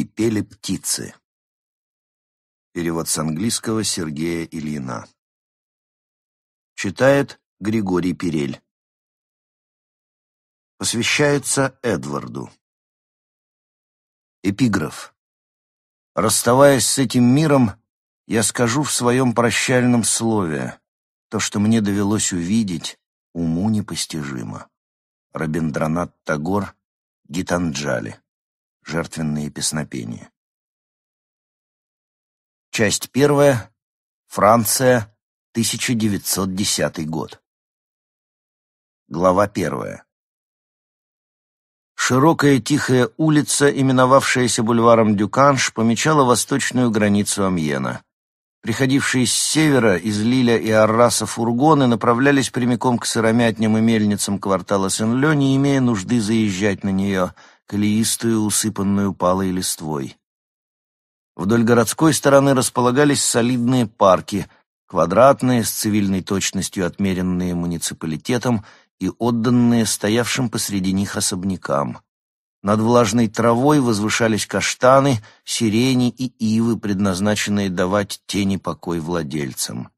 и пели птицы. Перевод с английского Сергея Ильина. Читает Григорий Перель. Посвящается Эдварду. Эпиграф. Расставаясь с этим миром, я скажу в своем прощальном слове то, что мне довелось увидеть, уму непостижимо. Рабиндранат Тагор, Гитанджали. Жертвенные песнопения. Часть первая. Франция. 1910 год. Глава первая. Широкая тихая улица, именовавшаяся бульваром Дюканш, помечала восточную границу Амьена. Приходившие с севера из Лиля и Арраса фургоны направлялись прямиком к сыромятням и мельницам квартала Сен-Лё, не имея нужды заезжать на нее, колеистую, усыпанную палой листвой. Вдоль городской стороны располагались солидные парки, квадратные, с цивильной точностью отмеренные муниципалитетом и отданные стоявшим посреди них особнякам. Над влажной травой возвышались каштаны, сирени и ивы, предназначенные давать тени покой владельцам.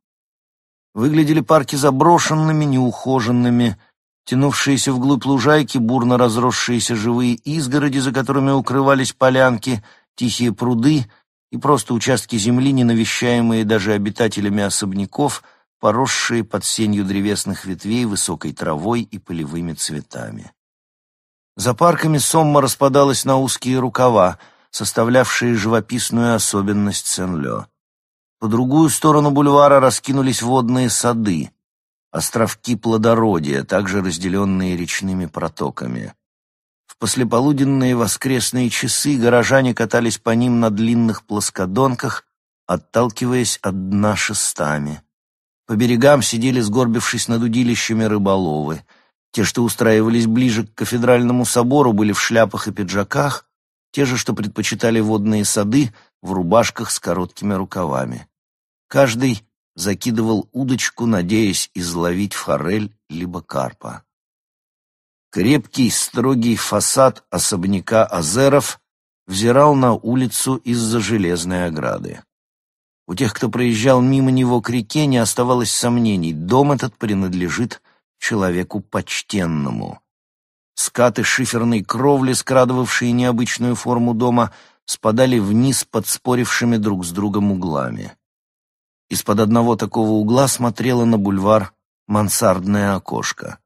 Выглядели парки заброшенными, неухоженными, Тянувшиеся вглубь лужайки, бурно разросшиеся живые изгороди, за которыми укрывались полянки, тихие пруды и просто участки земли, ненавещаемые даже обитателями особняков, поросшие под сенью древесных ветвей, высокой травой и полевыми цветами. За парками Сомма распадалась на узкие рукава, составлявшие живописную особенность Сен-Лё. По другую сторону бульвара раскинулись водные сады — островки плодородия, также разделенные речными протоками. В послеполуденные воскресные часы горожане катались по ним на длинных плоскодонках, отталкиваясь от дна шестами. По берегам сидели, сгорбившись над удилищами, рыболовы. Те, что устраивались ближе к кафедральному собору, были в шляпах и пиджаках, те же, что предпочитали водные сады, в рубашках с короткими рукавами. Каждый закидывал удочку, надеясь изловить форель либо карпа. Крепкий, строгий фасад особняка Азеров взирал на улицу из-за железной ограды. У тех, кто проезжал мимо него к реке, не оставалось сомнений, дом этот принадлежит человеку почтенному. Скаты шиферной кровли, скрадывавшие необычную форму дома, спадали вниз под спорившими друг с другом углами. Из-под одного такого угла смотрела на бульвар мансардное окошко.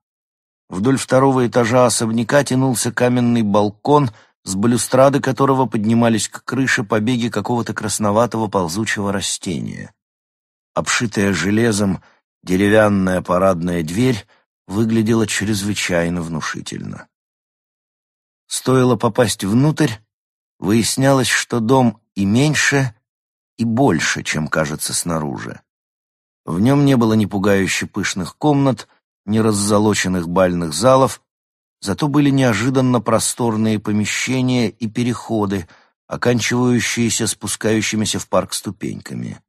Вдоль второго этажа особняка тянулся каменный балкон, с балюстрады которого поднимались к крыше побеги какого-то красноватого ползучего растения. Обшитая железом деревянная парадная дверь выглядела чрезвычайно внушительно. Стоило попасть внутрь, выяснялось, что дом и меньше, и больше, чем кажется снаружи. В нем не было ни пугающе пышных комнат, ни раззолоченных бальных залов, зато были неожиданно просторные помещения и переходы, оканчивающиеся спускающимися в парк ступеньками.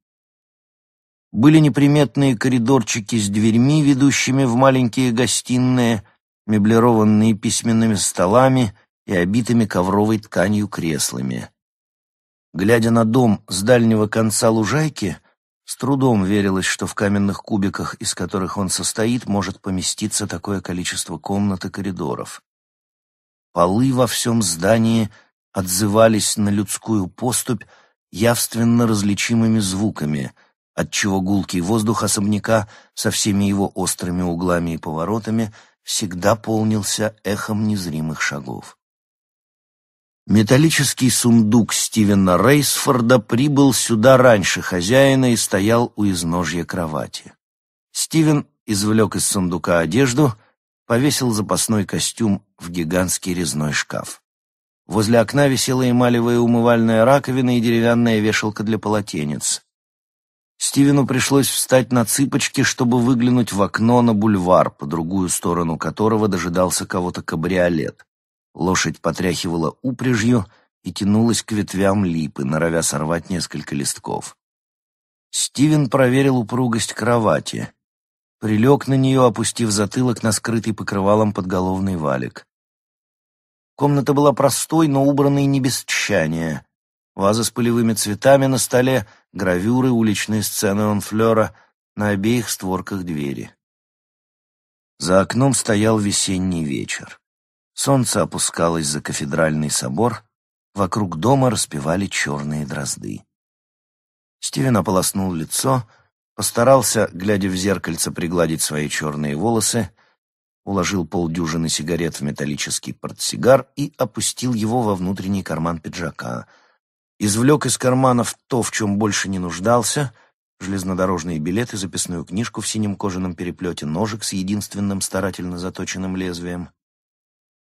Были неприметные коридорчики с дверьми, ведущими в маленькие гостиные, меблированные письменными столами и обитыми ковровой тканью креслами. Глядя на дом с дальнего конца лужайки, с трудом верилось, что в каменных кубиках, из которых он состоит, может поместиться такое количество комнат и коридоров. Полы во всем здании отзывались на людскую поступь явственно различимыми звуками, отчего гулкий воздух особняка со всеми его острыми углами и поворотами всегда полнился эхом незримых шагов. Металлический сундук Стивена Рейсфорда прибыл сюда раньше хозяина и стоял у изножья кровати. Стивен извлек из сундука одежду, повесил запасной костюм в гигантский резной шкаф. Возле окна висела эмалевая умывальная раковина и деревянная вешалка для полотенец. Стивену пришлось встать на цыпочки, чтобы выглянуть в окно на бульвар, по другую сторону которого дожидался кого-то кабриолет. Лошадь потряхивала упряжью и тянулась к ветвям липы, норовя сорвать несколько листков. Стивен проверил упругость кровати. Прилег на нее, опустив затылок на скрытый покрывалом подголовный валик. Комната была простой, но убранной не без тщания. Ваза с полевыми цветами на столе, гравюры, уличные сцены онфлера на обеих створках двери. За окном стоял весенний вечер. Солнце опускалось за кафедральный собор, вокруг дома распевали черные дрозды. Стивен ополоснул лицо, постарался, глядя в зеркальце, пригладить свои черные волосы, уложил полдюжины сигарет в металлический портсигар и опустил его во внутренний карман пиджака. Извлек из карманов то, в чем больше не нуждался — железнодорожные билеты, записную книжку в синем кожаном переплете, ножик с единственным старательно заточенным лезвием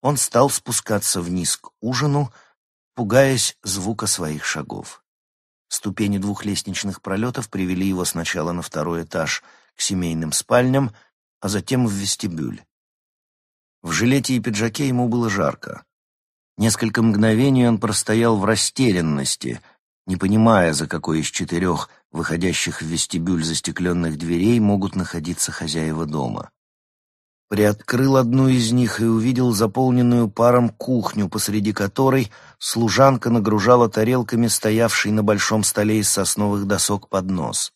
он стал спускаться вниз к ужину, пугаясь звука своих шагов. Ступени двух лестничных пролетов привели его сначала на второй этаж, к семейным спальням, а затем в вестибюль. В жилете и пиджаке ему было жарко. Несколько мгновений он простоял в растерянности, не понимая, за какой из четырех выходящих в вестибюль застекленных дверей могут находиться хозяева дома. Приоткрыл одну из них и увидел заполненную паром кухню, посреди которой служанка нагружала тарелками стоявший на большом столе из сосновых досок поднос.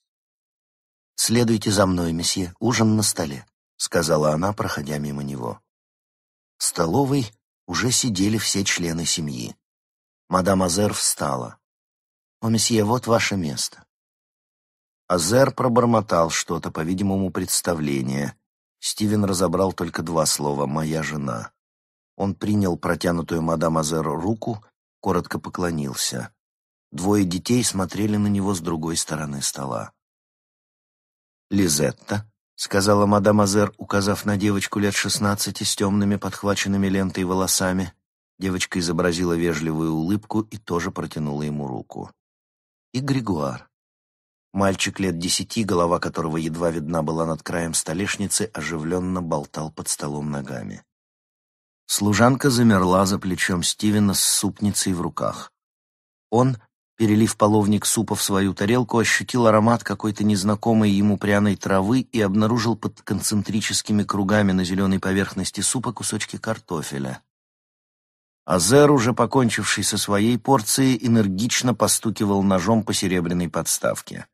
«Следуйте за мной, месье, ужин на столе», — сказала она, проходя мимо него. В столовой уже сидели все члены семьи. Мадам Азер встала. «О, месье, вот ваше место». Азер пробормотал что-то, по-видимому, представление — Стивен разобрал только два слова «моя жена». Он принял протянутую мадам Азер руку, коротко поклонился. Двое детей смотрели на него с другой стороны стола. «Лизетта», — сказала мадам Азер, указав на девочку лет шестнадцати с темными подхваченными лентой волосами. Девочка изобразила вежливую улыбку и тоже протянула ему руку. «И Григуар», Мальчик лет десяти, голова которого едва видна была над краем столешницы, оживленно болтал под столом ногами. Служанка замерла за плечом Стивена с супницей в руках. Он, перелив половник супа в свою тарелку, ощутил аромат какой-то незнакомой ему пряной травы и обнаружил под концентрическими кругами на зеленой поверхности супа кусочки картофеля. Азер, уже покончивший со своей порцией, энергично постукивал ножом по серебряной подставке.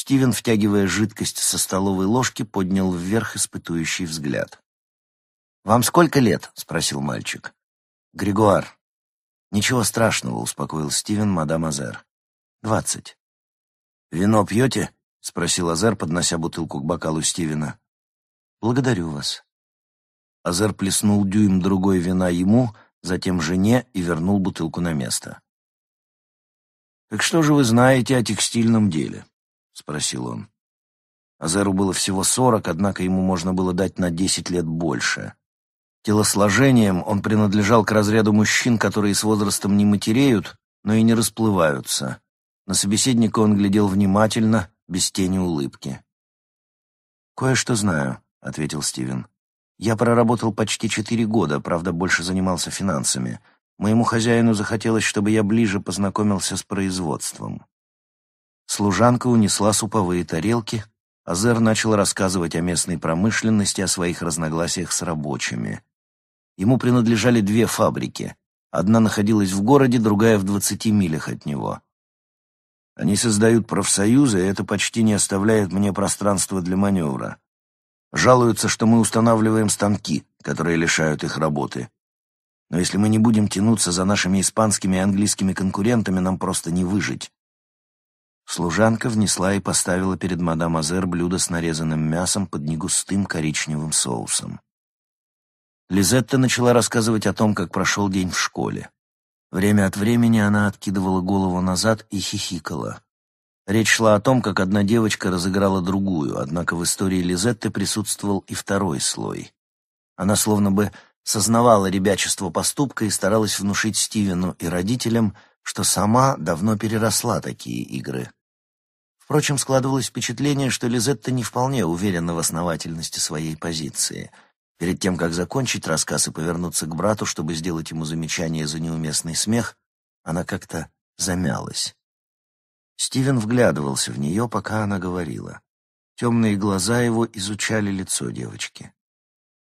Стивен, втягивая жидкость со столовой ложки, поднял вверх испытующий взгляд. «Вам сколько лет?» — спросил мальчик. «Григуар». «Ничего страшного», — успокоил Стивен мадам Азер. «Двадцать». «Вино пьете?» — спросил Азер, поднося бутылку к бокалу Стивена. «Благодарю вас». Азер плеснул дюйм другой вина ему, затем жене и вернул бутылку на место. «Так что же вы знаете о текстильном деле?» — спросил он. Азеру было всего сорок, однако ему можно было дать на десять лет больше. Телосложением он принадлежал к разряду мужчин, которые с возрастом не матереют, но и не расплываются. На собеседника он глядел внимательно, без тени улыбки. «Кое-что знаю», — ответил Стивен. «Я проработал почти четыре года, правда, больше занимался финансами. Моему хозяину захотелось, чтобы я ближе познакомился с производством. Служанка унесла суповые тарелки, а Зер начал рассказывать о местной промышленности, о своих разногласиях с рабочими. Ему принадлежали две фабрики. Одна находилась в городе, другая в двадцати милях от него. Они создают профсоюзы, и это почти не оставляет мне пространства для маневра. Жалуются, что мы устанавливаем станки, которые лишают их работы. Но если мы не будем тянуться за нашими испанскими и английскими конкурентами, нам просто не выжить. Служанка внесла и поставила перед мадам Азер блюдо с нарезанным мясом под негустым коричневым соусом. Лизетта начала рассказывать о том, как прошел день в школе. Время от времени она откидывала голову назад и хихикала. Речь шла о том, как одна девочка разыграла другую, однако в истории Лизетты присутствовал и второй слой. Она словно бы сознавала ребячество поступка и старалась внушить Стивену и родителям, что сама давно переросла такие игры. Впрочем, складывалось впечатление, что Лизетта не вполне уверена в основательности своей позиции. Перед тем, как закончить рассказ и повернуться к брату, чтобы сделать ему замечание за неуместный смех, она как-то замялась. Стивен вглядывался в нее, пока она говорила. Темные глаза его изучали лицо девочки.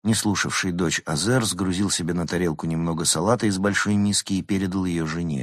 Не слушавший дочь Азер сгрузил себе на тарелку немного салата из большой миски и передал ее жене.